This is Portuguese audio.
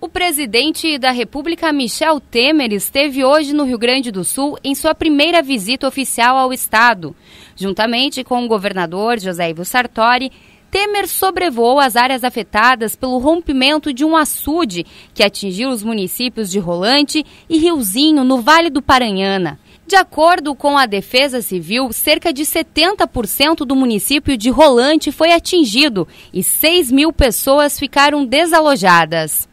O presidente da República, Michel Temer, esteve hoje no Rio Grande do Sul em sua primeira visita oficial ao Estado. Juntamente com o governador José Ivo Sartori, Temer sobrevoou as áreas afetadas pelo rompimento de um açude que atingiu os municípios de Rolante e Riozinho, no Vale do Paranhana. De acordo com a Defesa Civil, cerca de 70% do município de Rolante foi atingido e 6 mil pessoas ficaram desalojadas.